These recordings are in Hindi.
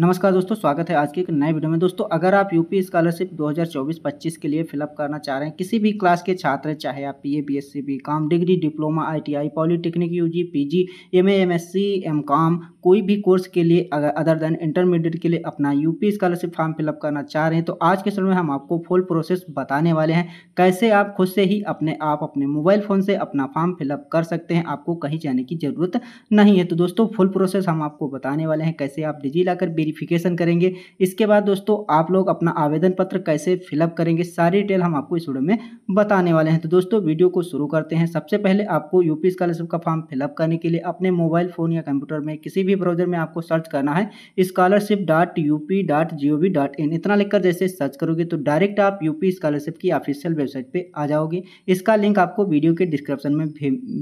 नमस्कार दोस्तों स्वागत है आज के एक नए वीडियो में दोस्तों अगर आप यूपी स्कॉलरशिप 2024-25 के लिए फिलअप करना चाह रहे हैं किसी भी क्लास के छात्र चाहे आप BA BSc BCom degree diploma ITI polytechnic UG PG MA MSc MCom कोई भी कोर्स के लिए अगर अदर देन इंटरमीडिएट के लिए अपना यू स्कॉलरशिप फॉर्म फिलअप करना चाह रहे हैं तो आज के समय में हम आपको फुल प्रोसेस बताने वाले हैं कैसे आप खुद से ही अपने आप अपने मोबाइल फ़ोन से अपना फॉर्म फिलअप कर सकते हैं आपको कहीं जाने की ज़रूरत नहीं है तो दोस्तों फुल प्रोसेस हम आपको बताने वाले हैं कैसे आप डिजी लॉकर वेरिफिकेशन करेंगे इसके बाद दोस्तों आप लोग अपना आवेदन पत्र कैसे फिलअप करेंगे सारी डिटेल हम आपको इस वीडियो में बताने वाले हैं तो दोस्तों वीडियो को शुरू करते हैं सबसे पहले आपको यूपी स्कॉलरशिप का फॉर्म फिलअप करने के लिए अपने मोबाइल फ़ोन या कंप्यूटर में किसी भी ब्राउजर में आपको सर्च करना है scholarship dot UP dot G O V dot in इतना लिखकर जैसे सर्च करोगे तो डायरेक्ट आप यूपी स्कॉलरशिप की ऑफिशियल वेबसाइट पर आ जाओगे इसका लिंक आपको वीडियो के डिस्क्रिप्शन में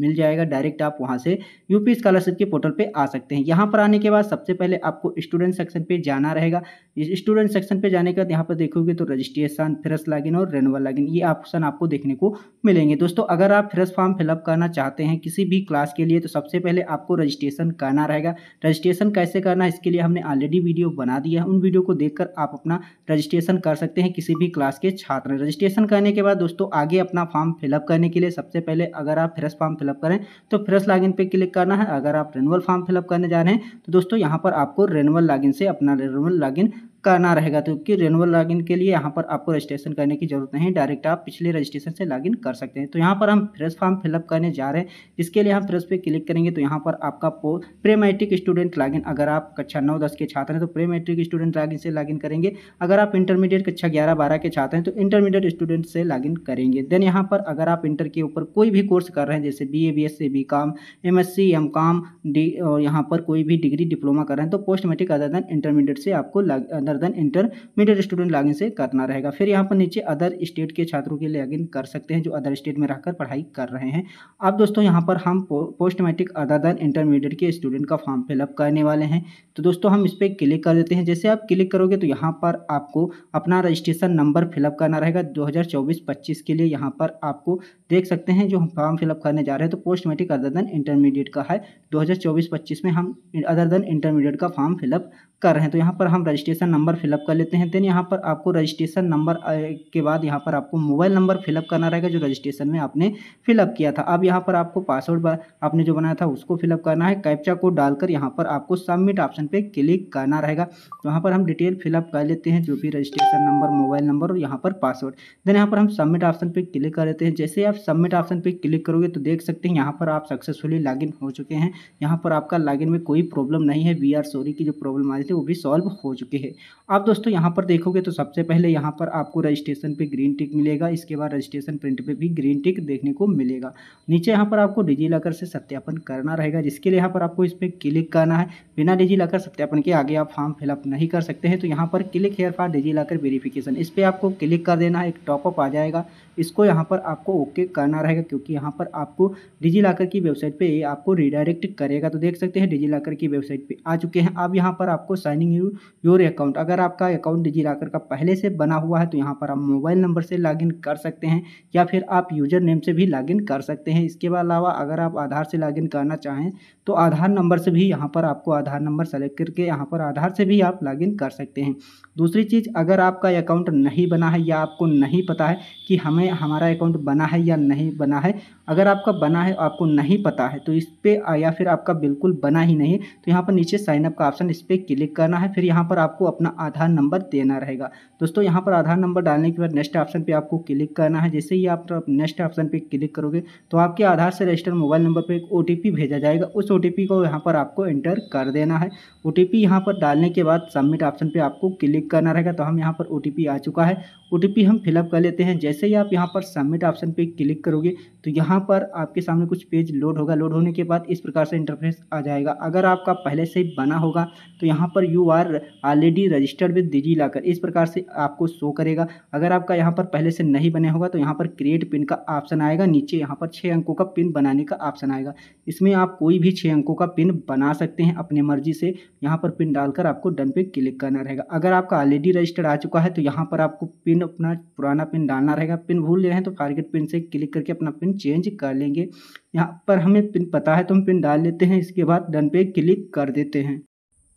मिल जाएगा डायरेक्ट आप वहाँ से यूपी स्कॉलरशिप के पोर्टल पर आ सकते हैं यहाँ पर आने के बाद सबसे पहले आपको स्टूडेंट सेक्शन सेक्शन पे जाना रहेगा स्टूडेंट सेक्शन पे जाने के बाद यहाँ पर देखोगे तो रजिस्ट्रेशन फ्रेश लॉगिन और रेनुअल लॉगिन ये ऑप्शन आपको देखने को मिलेंगे दोस्तों अगर आप फ्रेश फॉर्म फिलअप करना चाहते हैं किसी भी क्लास के लिए तो सबसे पहले आपको रजिस्ट्रेशन करना रहेगा रजिस्ट्रेशन कैसे करना है इसके लिए हमने ऑलरेडी वीडियो बना दिया है उन वीडियो को देख आप अपना रजिस्ट्रेशन कर सकते हैं किसी भी क्लास के छात्र रजिस्ट्रेशन करने के बाद दोस्तों आगे अपना फॉर्म फिलअप करने के लिए सबसे पहले अगर आप फ्रेश फॉर्म फिलअप करें तो फ्रेश लॉगिन पे क्लिक करना है अगर आप रेनुअल फॉर्म फिलअप करने जा रहे हैं तो दोस्तों यहाँ पर आपको रेनुअल लॉगिन से আপনার এরমেল লগ ইন करना रहेगा तो क्योंकि रेनुअल लॉगिन के लिए यहाँ पर आपको रजिस्ट्रेशन करने की जरूरत नहीं डायरेक्ट आप पिछले रजिस्ट्रेशन से लॉगिन कर सकते हैं तो यहाँ पर हम फ्रेश फॉर्म फिलअप करने जा रहे हैं इसके लिए हम फ्रेश पे क्लिक करेंगे तो यहाँ पर आपका प्रेमेट्रिक स्टूडेंट लॉगिन अगर आप कक्षा नौ दस के छात्र हैं तो प्रेमेट्रिक स्टूडेंट लॉगिन से लॉगिन करेंगे अगर आप इंटरमीडिएट कक्षा ग्यारह बारह के छात्र हैं तो इंटरमीडिएट स्टूडेंट से लॉगिन करेंगे देन यहाँ पर अगर आप इंटर के ऊपर कोई भी कोर्स कर रहे हैं जैसे B A B S C B com M S C M com D यहाँ पर कोई भी डिग्री डिप्लोमा कर रहे हैं तो post matric other than intermediate से आपको other than intermediate student login से करना रहेगा फिर यहाँ पर नीचे अदर स्टेट के छात्रों के लॉगिन कर सकते हैं जो अदर स्टेट में रहकर पढ़ाई कर रहे हैं अब दोस्तों यहाँ पर हम post matric other than intermediate के स्टूडेंट का फॉर्म फिलअप करने वाले हैं तो दोस्तों हम इस पर क्लिक कर देते हैं जैसे आप क्लिक करोगे तो यहाँ पर आपको अपना रजिस्ट्रेशन नंबर फिलअप करना रहेगा दो हज़ार के लिए यहाँ पर आपको देख सकते हैं जो हम फॉर्म फिलअप करने जा रहे हैं तो post matric other than intermediate का है 2024-25 में हम अदर देन इंटरमीडिएट का फॉर्म फिलअप कर रहे हैं तो यहाँ पर हम रजिस्ट्रेशन नंबर फिलअप कर लेते हैं देन यहाँ पर आपको रजिस्ट्रेशन नंबर के बाद यहाँ पर आपको मोबाइल नंबर फिलअप करना रहेगा जो रजिस्ट्रेशन में आपने फिलअप किया था अब यहाँ पर आपको पासवर्ड आपने जो बनाया था उसको फिलअप करना है कैप्चा को डालकर यहाँ पर आपको सबमिट ऑप्शन पर क्लिक करना रहेगा तो यहाँ पर हम डिटेल फिलअप कर लेते हैं जो भी रजिस्ट्रेशन नंबर मोबाइल नंबर और यहाँ पर पासवर्ड देन यहाँ पर हम सबमिट ऑप्शन पर क्लिक कर लेते हैं जैसे आप आप सबमिट ऑप्शन पे क्लिक करोगे तो देख सकते हैं यहाँ पर आप सक्सेसफुली लॉगिन हो चुके हैं यहाँ पर आपका लॉगिन में कोई प्रॉब्लम नहीं है वी आर सॉरी की जो प्रॉब्लम आ रही थी वो भी सॉल्व हो चुके हैं आप दोस्तों यहाँ पर देखोगे तो सबसे पहले यहाँ पर आपको रजिस्ट्रेशन पर ग्रीन टिक मिलेगा इसके बाद रजिस्ट्रेशन प्रिंट पर भी ग्रीन टिक देखने को मिलेगा नीचे यहाँ पर आपको डिजी लॉकर से सत्यापन करना रहेगा जिसके लिए यहाँ पर आपको इस पर क्लिक करना है बिना डिजी लॉकर सत्यापन के आगे आप फॉर्म फिलअप नहीं कर सकते हैं तो यहाँ पर click here for DigiLocker verification इस पर आपको क्लिक कर देना है एक टॉपअप आ जाएगा इसको यहाँ पर आपको ओके करना रहेगा क्योंकि यहाँ पर आपको डिजी लॉकर की वेबसाइट पे आपको रिडायरेक्ट करेगा तो देख सकते हैं डिजी लॉकर की वेबसाइट पे आ चुके हैं अब यहाँ पर आपको साइनिंग यू योर अकाउंट अगर आपका अकाउंट डिजी लॉकर का पहले से बना हुआ है तो यहाँ पर आप मोबाइल नंबर से इन कर सकते हैं या फिर आप यूजर नेम से भी इन कर सकते हैं इसके अलावा अगर आप आधार से इन करना चाहें तो आधार नंबर से भी यहाँ पर आपको आधार नंबर सेलेक्ट करके यहाँ पर आधार से भी आप इन कर सकते हैं दूसरी चीज़ अगर आपका अकाउंट नहीं बना है या आपको नहीं पता है कि हमें हमारा अकाउंट बना है या या नहीं बना है अगर आपका बना है आपको नहीं पता है तो इस पर या फिर आपका बिल्कुल बना ही नहीं तो यहाँ पर नीचे साइनअप का ऑप्शन इस पर क्लिक करना है फिर यहाँ पर आपको अपना आधार नंबर देना रहेगा दोस्तों यहाँ पर आधार नंबर डालने के बाद नेक्स्ट ऑप्शन पर आपको क्लिक करना है जैसे ही आप नेक्स्ट ऑप्शन पर क्लिक करोगे तो आपके आधार से रजिस्टर मोबाइल नंबर पर एक ओ भेजा जाएगा उस ओ को यहाँ पर आपको एंटर कर देना है ओ टी पी पर डालने के बाद सबमिट ऑप्शन पर आपको क्लिक करना रहेगा तो हम यहाँ पर ओ आ चुका है ओ हम फिलअप कर लेते हैं जैसे ही आप यहाँ पर सबमिट ऑप्शन पर क्लिक क्लिक करोगे तो यहाँ पर आपके सामने कुछ पेज लोड होगा लोड होने के बाद इस प्रकार से इंटरफेस आ जाएगा अगर आपका पहले से बना होगा तो यहाँ पर you are already registered with DigiLocker इस प्रकार से आपको शो करेगा अगर आपका यहाँ पर पहले से नहीं बने होगा तो यहाँ पर क्रिएट पिन का ऑप्शन आएगा नीचे यहाँ पर छः अंकों का पिन बनाने का ऑप्शन आएगा इसमें आप कोई भी छः अंकों का पिन बना सकते हैं अपने मर्जी से यहाँ पर पिन डालकर आपको डन पे क्लिक करना रहेगा अगर आपका ऑलरेडी रजिस्टर्ड आ चुका है तो यहाँ पर आपको पिन अपना पुराना पिन डालना रहेगा पिन भूल रहे हैं तो टारगेट पिन से क्लिक करके अपना पिन चेंज कर लेंगे यहाँ पर हमें पिन पता है तो हम पिन डाल लेते हैं इसके बाद डन पे क्लिक कर देते हैं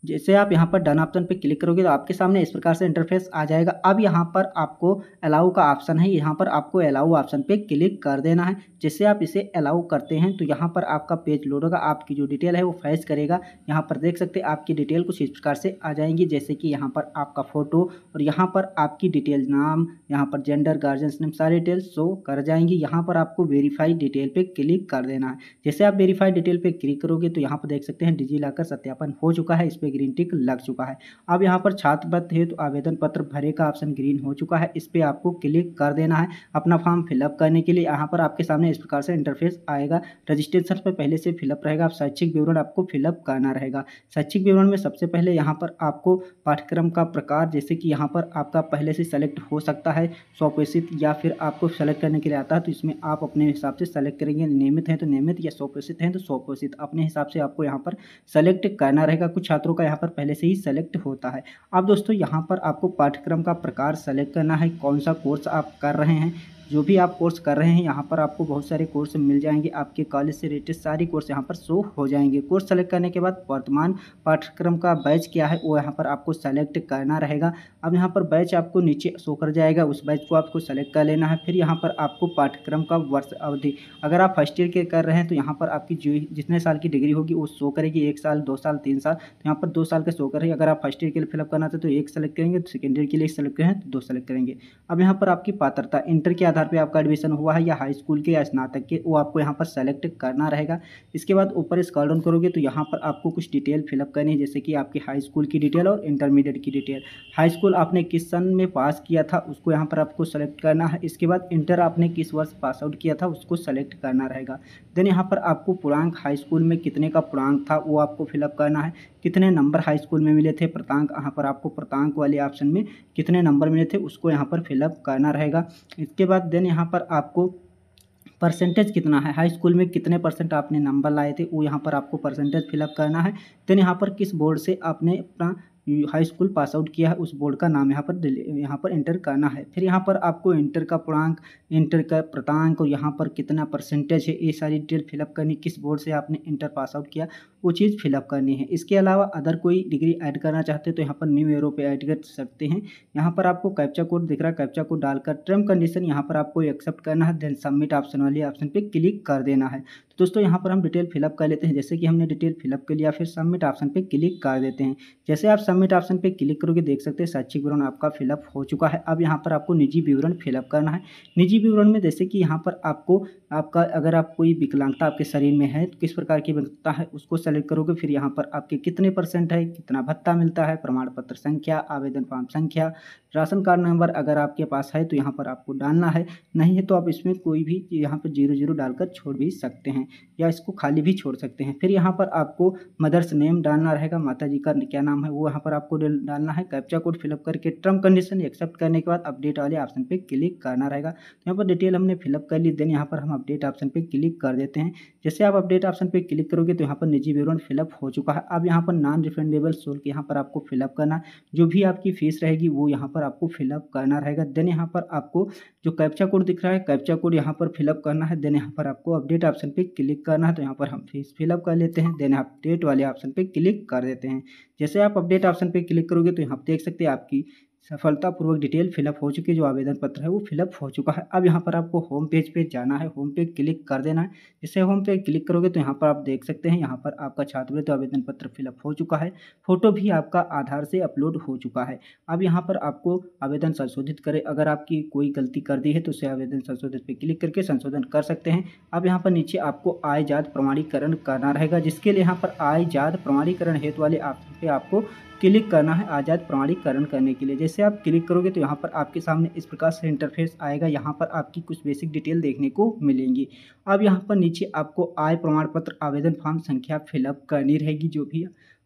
जैसे आप यहाँ पर डन ऑप्शन पर क्लिक करोगे तो आपके सामने इस प्रकार से इंटरफेस आ जाएगा अब यहाँ पर आपको अलाउ का ऑप्शन है यहाँ पर आपको अलाउ ऑप्शन पे क्लिक कर देना है जैसे आप इसे अलाउ करते हैं तो यहाँ पर आपका पेज लोड होगा आपकी जो डिटेल है वो फैस करेगा यहाँ पर देख सकते हैं आपकी डिटेल कुछ इस प्रकार से आ जाएंगी जैसे कि यहाँ पर आपका फ़ोटो और यहाँ पर आपकी डिटेल नाम यहाँ पर जेंडर गार्जियंस नेम सारी डिटेल शो कर जाएंगी यहाँ पर आपको वेरीफाई डिटेल पर क्लिक कर देना है जैसे आप वेरीफाइड डिटेल पर क्लिक करोगे तो यहाँ पर देख सकते हैं डिजी लॉकर सत्यापन हो चुका है इस पर में ग्रीन टिक लग चुका है अब यहाँ पर छात्रवृत्त हेतु तो आवेदन पत्र भरे का ऑप्शन ग्रीन हो चुका है इस पर आपको क्लिक कर देना है अपना फॉर्म फिलअप करने के लिए यहाँ पर आपके सामने इस प्रकार से इंटरफेस आएगा रजिस्ट्रेशन पर पहले से फिलअप रहेगा आप शैक्षिक विवरण आपको फिलअप करना रहेगा शैक्षिक विवरण में सबसे पहले यहाँ पर आपको पाठ्यक्रम का प्रकार जैसे कि यहाँ पर आपका पहले से सेलेक्ट हो सकता है स्वपोषित या फिर आपको सेलेक्ट करने के लिए आता है तो इसमें आप अपने हिसाब से सेलेक्ट करेंगे नियमित हैं तो नियमित या स्वपोषित हैं तो स्वपोषित अपने हिसाब से आपको यहाँ पर सेलेक्ट करना रहेगा कुछ छात्रों का यहाँ पर पहले से ही सेलेक्ट होता है अब दोस्तों यहाँ पर आपको पाठ्यक्रम का प्रकार सेलेक्ट करना है कौन सा कोर्स आप कर रहे हैं जो भी आप कोर्स कर रहे हैं यहाँ पर आपको बहुत सारे कोर्स मिल जाएंगे आपके कॉलेज से रिलेटेड सारे कोर्स यहाँ पर शो हो जाएंगे कोर्स सेलेक्ट करने के बाद वर्तमान पाठ्यक्रम का बैच क्या है वो यहाँ पर आपको सेलेक्ट करना रहेगा अब यहाँ पर बैच आपको नीचे शो कर जाएगा उस बैच को आपको सेलेक्ट कर लेना है फिर यहाँ पर आपको पाठ्यक्रम का वर्ष अवधि अगर आप फर्स्ट ईयर के कर रहे हैं तो यहाँ पर आपकी जो जितने साल की डिग्री होगी वो शो करेगी एक साल दो साल तीन साल तो यहाँ पर दो साल का शो करेगी अगर आप फर्स्ट ईयर के लिए फिलअप करना चाहते तो एक सेलेक्ट करेंगे सेकेंड तो ईयर के लिए सेलेक्ट करें तो दो सेलेक्ट करेंगे अब यहाँ पर आपकी पात्रता इंटर के आधार आधार पर आपका एडमिशन हुआ है या हाई स्कूल के या स्नातक के वो आपको यहाँ पर सेलेक्ट करना रहेगा इसके बाद ऊपर स्कॉल डाउन करोगे तो यहाँ पर आपको कुछ डिटेल फिलअप करनी है जैसे कि आपकी हाई स्कूल की डिटेल और इंटरमीडिएट की डिटेल हाई स्कूल आपने किस सन में पास किया था उसको यहाँ पर आपको सेलेक्ट करना है इसके बाद इंटर आपने किस वर्ष पास आउट किया था उसको सेलेक्ट करना रहेगा देन यहाँ पर आपको पूर्णांक हाई स्कूल में कितने का पूर्णांक था वो आपको फिलअप करना है कितने नंबर हाई स्कूल में मिले थे प्रतांक यहाँ पर आपको प्रतांक वाले ऑप्शन में कितने नंबर मिले थे उसको यहाँ पर फिलअप करना रहेगा इसके बाद देन यहाँ पर आपको परसेंटेज कितना है हाई स्कूल में कितने परसेंट आपने नंबर लाए थे वो यहाँ पर आपको परसेंटेज फिलअप करना है देन यहाँ पर किस बोर्ड से आपने अपना हाई स्कूल पास आउट किया है उस बोर्ड का नाम यहाँ पर यहाँ पर इंटर करना है फिर यहाँ पर आपको इंटर का पूर्णांक इंटर का प्रतांक और यहाँ पर कितना परसेंटेज है ये सारी डिटेल फिलअप करनी किस बोर्ड से आपने इंटर पास आउट किया वो चीज़ फिलअप करनी है इसके अलावा अदर कोई डिग्री ऐड करना चाहते हैं तो यहाँ पर न्यू एरो पर ऐड कर सकते हैं यहाँ पर आपको कैप्चा कोड दिख रहा है कैप्चा कोड डालकर टर्म कंडीशन यहाँ पर आपको एक्सेप्ट करना है देन सबमिट ऑप्शन वाले ऑप्शन पर क्लिक कर देना है दोस्तों यहाँ पर हम डिटेल फिलअप कर लेते हैं जैसे कि हमने डिटेल फिलअप के लिए फिर सबमिट ऑप्शन पर क्लिक कर देते हैं जैसे आप सबमिट ऑप्शन पर क्लिक करोगे देख सकते हैं शैक्षिक विवरण आपका फिलअप हो चुका है अब यहाँ पर आपको निजी विवरण फिलअप करना है निजी विवरण में जैसे कि यहाँ पर आपको आपका अगर आप कोई विकलांगता आपके शरीर में है तो किस प्रकार की विकलांगता है उसको सेलेक्ट करोगे फिर यहाँ पर आपके कितने परसेंट है कितना भत्ता मिलता है प्रमाण पत्र संख्या आवेदन फॉर्म संख्या राशन कार्ड नंबर अगर आपके पास है तो यहाँ पर आपको डालना है नहीं है तो आप इसमें कोई भी यहाँ पर जीरो जीरो डालकर छोड़ भी सकते हैं या इसको खाली भी छोड़ सकते हैं फिर यहाँ पर आपको मदर्स नेम डालना रहेगा माता जी का क्या नाम है वो यहाँ पर आपको डालना है कैप्चा कोड फिलअप करके टर्म कंडीशन एक्सेप्ट करने के बाद अपडेट वाले ऑप्शन पर क्लिक करना रहेगा तो यहाँ पर डिटेल हमने फिलअप कर ली देन यहाँ पर हम अपडेट ऑप्शन पर क्लिक कर देते हैं जैसे आप अपडेट ऑप्शन पर क्लिक करोगे तो यहाँ पर निजी विवरण फिलअप हो चुका है अब यहाँ पर नॉन रिफंडेबल शुल्क यहाँ पर आपको फिलअप करना जो भी आपकी फीस रहेगी वो यहाँ पर आपको फिलअप करना रहेगा देन यहाँ पर आपको जो कैप्चा कोड दिख रहा है कैप्चा कोड यहाँ पर फिलअप करना है देन यहाँ पर आपको अपडेट ऑप्शन पर क्लिक करना है तो यहाँ पर हम फीस फिलअप कर लेते हैं देन अपडेट वाले ऑप्शन पर क्लिक कर देते हैं जैसे आप अपडेट ऑप्शन पर क्लिक करोगे तो यहाँ देख सकते हैं आपकी सफलतापूर्वक डिटेल फिलअप हो चुकी है जो आवेदन पत्र है वो फिलअप हो चुका है अब यहाँ पर आपको होम पेज पे जाना है होम पे क्लिक कर देना है जैसे होम पे क्लिक करोगे तो यहाँ पर आप देख सकते हैं यहाँ पर आपका छात्रवृत्ति आवेदन पत्र फिलअप हो चुका है फोटो भी आपका आधार से अपलोड हो चुका है अब यहाँ पर आपको आवेदन संशोधित करें अगर आपकी कोई गलती कर दी है तो उसे आवेदन संशोधित पर क्लिक करके संशोधन कर सकते हैं अब यहाँ पर नीचे आपको आय जात प्रमाणीकरण करना रहेगा जिसके लिए यहाँ पर आय जात प्रमाणीकरण हेतु वाले आप आपको क्लिक करना है आज़ाद प्रमाणीकरण करने के लिए जैसे आप क्लिक करोगे तो यहाँ पर आपके सामने इस प्रकार से इंटरफेस आएगा यहाँ पर आपकी कुछ बेसिक डिटेल देखने को मिलेंगी अब यहाँ पर नीचे आपको आय प्रमाण पत्र आवेदन फॉर्म संख्या फिलअप करनी रहेगी जो भी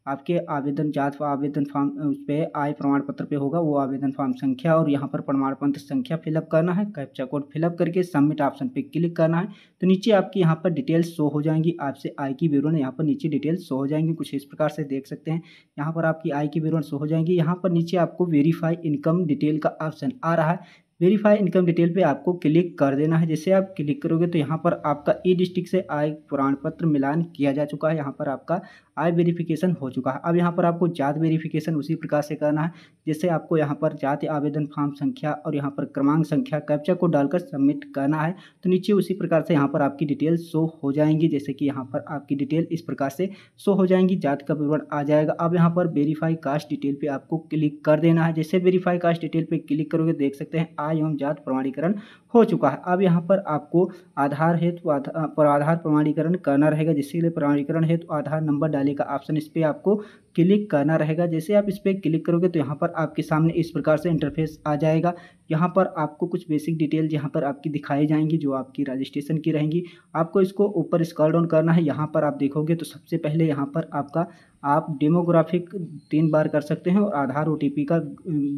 आपके आवेदन जात आवेदन फॉर्म उस पर आय प्रमाण पत्र पे होगा वो आवेदन फॉर्म संख्या और यहाँ पर प्रमाण पत्र संख्या फिलअप करना है कैप्चा कोड फिलअप करके सबमिट ऑप्शन पे क्लिक करना है तो नीचे आपकी यहाँ पर डिटेल्स शो हो जाएंगी आपसे आय की विवरण यहाँ पर नीचे डिटेल्स शो हो जाएंगी कुछ इस प्रकार से देख सकते हैं यहाँ पर आपकी आय की विवरण शो हो जाएंगी यहाँ पर नीचे आपको वेरीफाई इनकम डिटेल का ऑप्शन आ रहा है वेरीफाई इनकम डिटेल पे आपको क्लिक कर देना है जैसे आप क्लिक करोगे तो यहाँ पर आपका ई e डिस्ट्रिक्ट से आय प्रमाण पत्र मिलान किया जा चुका है यहाँ पर आपका आय वेरिफिकेशन हो चुका है अब यहाँ पर आपको जात वेरिफिकेशन उसी प्रकार से करना है जैसे आपको यहाँ पर जाति आवेदन फॉर्म संख्या और यहाँ पर क्रमांक संख्या कैप्चा को डालकर सबमिट करना है तो नीचे उसी प्रकार से यहाँ पर आपकी डिटेल शो हो जाएंगी जैसे कि यहाँ पर आपकी डिटेल इस प्रकार से शो हो जाएंगी जात का विवरण आ जाएगा अब यहाँ पर वेरीफाई कास्ट डिटेल पर आपको क्लिक कर देना है जैसे वेरीफाई कास्ट डिटेल पर क्लिक करोगे देख सकते हैं आय एवं जात प्रमाणीकरण हो चुका है अब यहाँ पर आपको आधार हेतु आधार पर आधार प्रमाणीकरण करना रहेगा जिसके लिए प्रमाणीकरण हेतु आधार नंबर डालेगा का ऑप्शन इस पर आपको क्लिक करना रहेगा जैसे आप इस पर क्लिक करोगे तो यहाँ पर आपके सामने इस प्रकार से इंटरफेस आ जाएगा यहाँ पर आपको कुछ बेसिक डिटेल यहाँ पर आपकी दिखाई जाएंगी जो आपकी रजिस्ट्रेशन की रहेंगी आपको इसको ऊपर स्कॉल डाउन करना है यहाँ पर आप देखोगे तो सबसे पहले यहाँ पर आपका आप डेमोग्राफिक तीन बार कर सकते हैं और आधार ओ का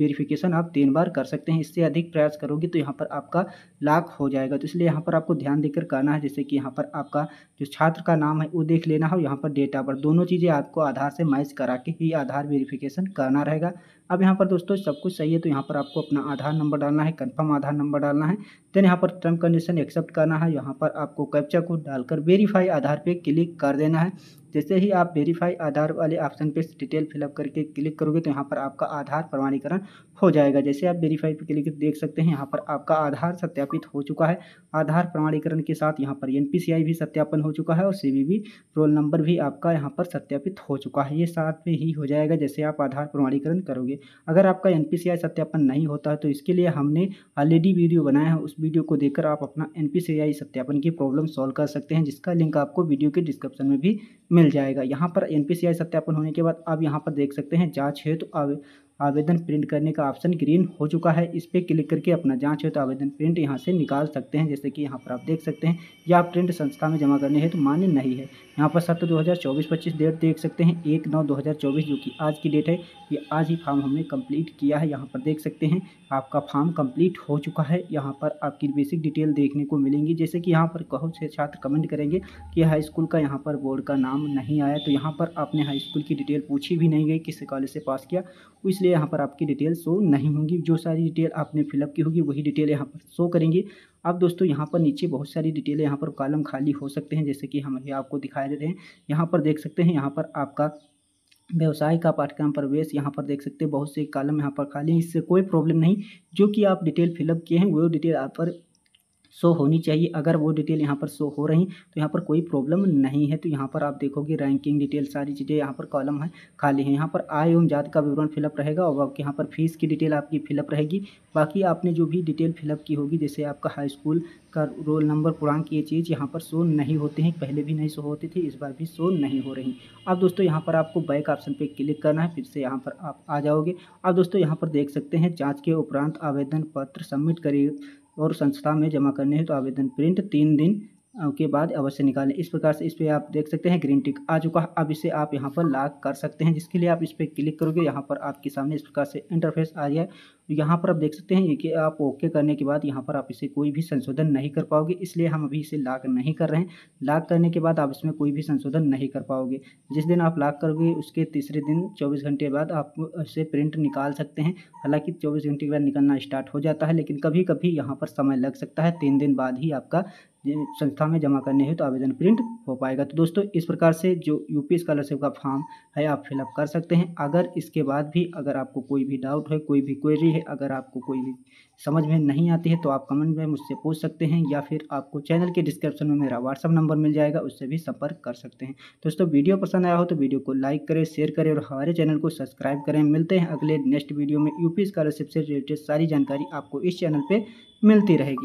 वेरिफिकेशन आप तीन बार कर सकते हैं इससे अधिक प्रयास करोगे तो यहाँ पर आपका लाख हो जाएगा तो इसलिए यहाँ पर आपको ध्यान देकर करना है जैसे कि यहाँ पर आपका जो छात्र का नाम है वो देख लेना हो यहाँ पर डेट ऑफ बर्थ दोनों चीज़ें आपको आधार से मैच कर करा के ही आधार वेरिफिकेशन करना रहेगा अब यहाँ पर दोस्तों सब कुछ सही है तो यहाँ पर आपको अपना आधार नंबर डालना है कन्फर्म आधार नंबर डालना है देन यहाँ पर टर्म कंडीशन एक्सेप्ट करना है यहाँ पर आपको कैप्चा को डालकर वेरीफाई आधार पर क्लिक कर देना है जैसे ही आप वेरीफाई आधार वाले ऑप्शन पे डिटेल फिलअप करके क्लिक करोगे तो यहाँ पर आपका आधार प्रमाणीकरण हो जाएगा जैसे आप वेरीफाई पे क्लिक देख सकते हैं यहाँ पर आपका आधार सत्यापित हो चुका है आधार प्रमाणीकरण के साथ यहाँ पर एन भी सत्यापन हो चुका है और सी रोल नंबर भी आपका यहाँ पर सत्यापित हो चुका है ये साथ में ही हो जाएगा जैसे आप आधार प्रमाणीकरण करोगे चाहिए अगर आपका एन सत्यापन नहीं होता है तो इसके लिए हमने ऑलरेडी वीडियो बनाया है उस वीडियो को देखकर आप अपना एन सत्यापन की प्रॉब्लम सॉल्व कर सकते हैं जिसका लिंक आपको वीडियो के डिस्क्रिप्शन में भी मिल जाएगा यहाँ पर एन सत्यापन होने के बाद आप यहाँ पर देख सकते हैं जाँच हेतु तो आवेदन प्रिंट करने का ऑप्शन ग्रीन हो चुका है इस पर क्लिक करके अपना जाँच हो तो आवेदन प्रिंट यहाँ से निकाल सकते हैं जैसे कि यहाँ पर आप देख सकते हैं या प्रिंट संस्था में जमा करने है तो मान्य नहीं है यहाँ पर सत्र दो हज़ार चौबीस पच्चीस डेट देख सकते हैं एक नौ दो हज़ार चौबीस जो कि आज की डेट है ये आज ही फॉर्म हमने कम्प्लीट किया है यहाँ पर देख सकते हैं आपका फॉर्म कम्प्लीट हो चुका है यहाँ पर आपकी बेसिक डिटेल देखने को मिलेंगी जैसे कि यहाँ पर बहुत से छात्र कमेंट करेंगे कि हाई स्कूल का यहाँ पर बोर्ड का नाम नहीं आया तो यहाँ पर आपने हाई स्कूल की डिटेल पूछी भी नहीं गई किस कॉलेज से पास किया तो इसलिए इसलिए यहाँ पर आपकी डिटेल शो नहीं होंगी जो सारी डिटेल आपने फिलअप की होगी वही डिटेल यहाँ पर शो करेंगी अब दोस्तों यहाँ पर नीचे बहुत सारी डिटेल यहाँ पर कॉलम खाली हो सकते हैं जैसे कि हम ये आपको दिखाई दे रहे हैं यहाँ पर देख सकते हैं यहाँ पर आपका व्यवसाय का पाठ्यक्रम प्रवेश यहाँ पर देख सकते हैं बहुत से कॉलम यहाँ पर खाली हैं इससे कोई प्रॉब्लम नहीं जो कि आप डिटेल फिलअप किए हैं वो डिटेल आप पर शो होनी चाहिए अगर वो डिटेल यहाँ पर शो हो रही तो यहाँ पर कोई प्रॉब्लम नहीं है तो यहाँ पर आप देखोगे रैंकिंग डिटेल सारी चीज़ें यहाँ पर कॉलम है खाली है यहाँ पर आय एवं जात का विवरण फिलअप रहेगा और आपके यहाँ पर फीस की डिटेल आपकी फिलअप रहेगी बाकी आपने जो भी डिटेल फिलअप की होगी जैसे आपका हाई स्कूल का रोल नंबर पुरांक ये चीज़ यहाँ पर शो नहीं होते हैं पहले भी नहीं शो होती थी इस बार भी शो नहीं हो रही अब दोस्तों यहाँ पर आपको बैक ऑप्शन पर क्लिक करना है फिर से यहाँ पर आप आ जाओगे अब दोस्तों यहाँ पर देख सकते हैं जाँच के उपरांत आवेदन पत्र सबमिट करिए और संस्था में जमा करने हैं तो आवेदन प्रिंट तीन दिन के बाद अवश्य निकालें इस प्रकार से इस पर आप देख सकते हैं ग्रीन टिक आ चुका है अब इसे आप यहाँ पर लॉक कर सकते हैं जिसके लिए आप इस पर क्लिक करोगे यहाँ पर आपके सामने इस प्रकार से इंटरफेस आ गया यहाँ पर आप देख सकते हैं कि आप ओके करने के बाद यहाँ पर आप इसे कोई भी संशोधन नहीं कर पाओगे इसलिए हम अभी इसे लॉक नहीं कर रहे हैं लॉक करने के बाद आप इसमें कोई भी संशोधन नहीं कर पाओगे जिस दिन आप लॉक करोगे उसके तीसरे दिन चौबीस घंटे बाद आप इसे प्रिंट निकाल सकते हैं हालाँकि चौबीस घंटे के बाद निकलना स्टार्ट हो जाता है लेकिन कभी कभी यहाँ पर समय लग सकता है तीन दिन बाद ही आपका संस्था में जमा करने हैं तो आवेदन प्रिंट हो पाएगा तो दोस्तों इस प्रकार से जो यूपी स्कॉलरशिप का फॉर्म है आप फिलअप कर सकते हैं अगर इसके बाद भी अगर आपको कोई भी डाउट है कोई भी क्वेरी है अगर आपको कोई भी समझ में नहीं आती है तो आप कमेंट में मुझसे पूछ सकते हैं या फिर आपको चैनल के डिस्क्रिप्शन में मेरा व्हाट्सअप नंबर मिल जाएगा उससे भी संपर्क कर सकते हैं दोस्तों वीडियो पसंद आया हो तो वीडियो को लाइक करें शेयर करें और हमारे चैनल को सब्सक्राइब करें मिलते हैं अगले नेक्स्ट वीडियो में यूपी स्कॉलरशिप से रिलेटेड सारी जानकारी आपको इस चैनल पर मिलती रहेगी